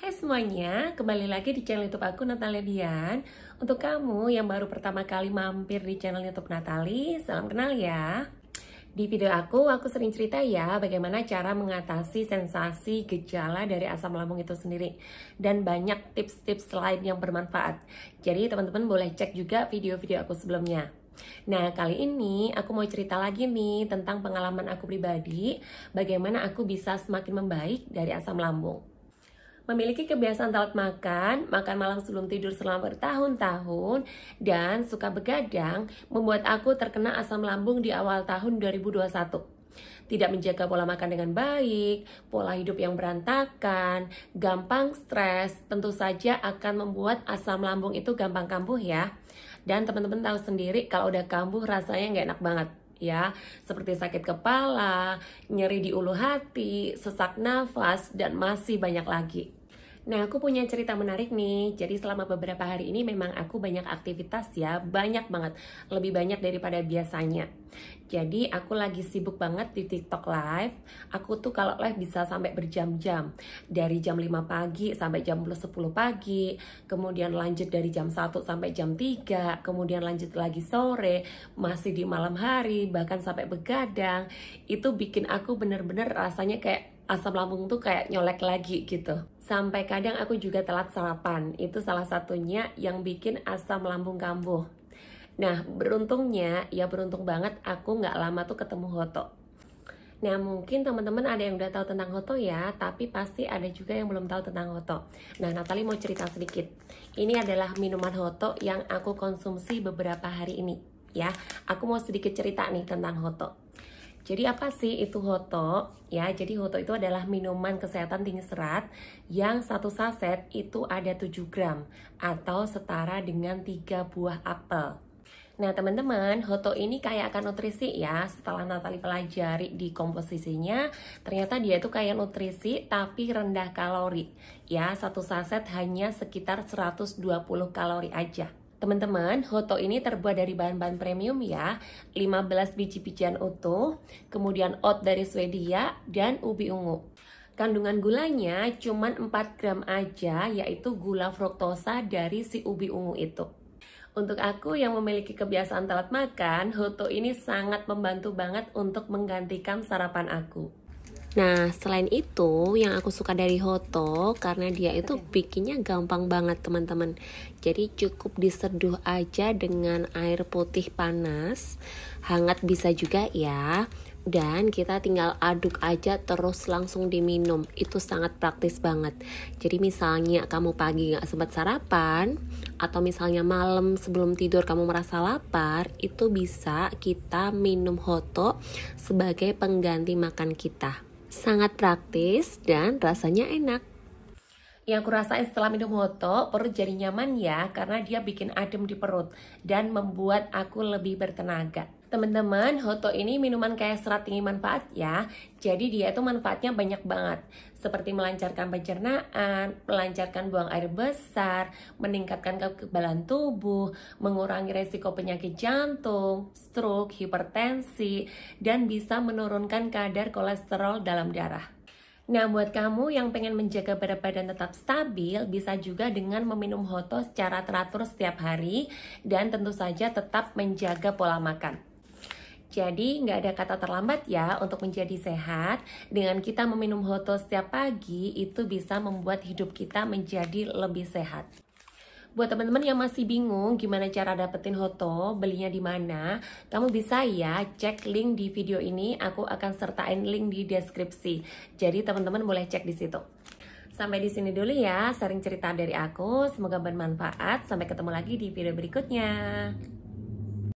Hai semuanya, kembali lagi di channel YouTube aku Natalia Dian. Untuk kamu yang baru pertama kali mampir di channel YouTube Natali, salam kenal ya. Di video aku, aku sering cerita ya bagaimana cara mengatasi sensasi gejala dari asam lambung itu sendiri dan banyak tips-tips lain yang bermanfaat. Jadi teman-teman boleh cek juga video-video aku sebelumnya. Nah, kali ini aku mau cerita lagi nih tentang pengalaman aku pribadi, bagaimana aku bisa semakin membaik dari asam lambung memiliki kebiasaan telat makan, makan malam sebelum tidur selama bertahun-tahun, dan suka begadang membuat aku terkena asam lambung di awal tahun 2021 tidak menjaga pola makan dengan baik, pola hidup yang berantakan, gampang stres, tentu saja akan membuat asam lambung itu gampang kambuh ya. Dan teman-teman tahu sendiri kalau udah kambuh rasanya nggak enak banget ya, seperti sakit kepala, nyeri di ulu hati, sesak nafas, dan masih banyak lagi. Nah, aku punya cerita menarik nih. Jadi selama beberapa hari ini memang aku banyak aktivitas ya, banyak banget, lebih banyak daripada biasanya. Jadi aku lagi sibuk banget di TikTok live. Aku tuh kalau live bisa sampai berjam-jam. Dari jam 5 pagi sampai jam 10 pagi, kemudian lanjut dari jam 1 sampai jam 3, kemudian lanjut lagi sore, masih di malam hari, bahkan sampai begadang. Itu bikin aku bener-bener rasanya kayak asam lambung tuh kayak nyolek lagi gitu sampai kadang aku juga telat sarapan. Itu salah satunya yang bikin asam lambung kambuh. Nah, beruntungnya, ya beruntung banget aku nggak lama tuh ketemu Hoto. Nah, mungkin teman-teman ada yang udah tahu tentang Hoto ya, tapi pasti ada juga yang belum tahu tentang Hoto. Nah, Natali mau cerita sedikit. Ini adalah minuman Hoto yang aku konsumsi beberapa hari ini. Ya, aku mau sedikit cerita nih tentang Hoto. Jadi apa sih itu hoto? Ya, jadi hoto itu adalah minuman kesehatan tinggi serat yang satu saset itu ada 7 gram atau setara dengan 3 buah apel. Nah teman-teman, hoto ini kaya akan nutrisi ya Setelah Natali pelajari di komposisinya Ternyata dia itu kaya nutrisi tapi rendah kalori Ya, satu saset hanya sekitar 120 kalori aja Teman-teman, hoto ini terbuat dari bahan-bahan premium ya, 15 biji bijian utuh, kemudian oat dari Swedia, dan ubi ungu. Kandungan gulanya cuma 4 gram aja, yaitu gula fruktosa dari si ubi ungu itu. Untuk aku yang memiliki kebiasaan telat makan, hoto ini sangat membantu banget untuk menggantikan sarapan aku. Nah, selain itu, yang aku suka dari Hoto karena dia itu ya? bikinnya gampang banget, teman-teman. Jadi cukup diseduh aja dengan air putih panas. Hangat bisa juga ya. Dan kita tinggal aduk aja terus langsung diminum. Itu sangat praktis banget. Jadi misalnya kamu pagi nggak sempat sarapan atau misalnya malam sebelum tidur kamu merasa lapar, itu bisa kita minum Hoto sebagai pengganti makan kita sangat praktis dan rasanya enak. Yang aku rasain setelah minum hoto, perut jadi nyaman ya karena dia bikin adem di perut dan membuat aku lebih bertenaga. Teman-teman, Hoto ini minuman kayak serat tinggi manfaat ya. Jadi dia itu manfaatnya banyak banget. Seperti melancarkan pencernaan, melancarkan buang air besar, meningkatkan kekebalan tubuh, mengurangi resiko penyakit jantung, stroke, hipertensi, dan bisa menurunkan kadar kolesterol dalam darah. Nah, buat kamu yang pengen menjaga berat badan tetap stabil, bisa juga dengan meminum hoto secara teratur setiap hari dan tentu saja tetap menjaga pola makan. Jadi nggak ada kata terlambat ya untuk menjadi sehat. Dengan kita meminum hoto setiap pagi itu bisa membuat hidup kita menjadi lebih sehat. Buat teman-teman yang masih bingung gimana cara dapetin Hoto, belinya di mana, kamu bisa ya cek link di video ini. Aku akan sertain link di deskripsi. Jadi teman-teman boleh cek di situ. Sampai di sini dulu ya, sharing cerita dari aku. Semoga bermanfaat. Sampai ketemu lagi di video berikutnya.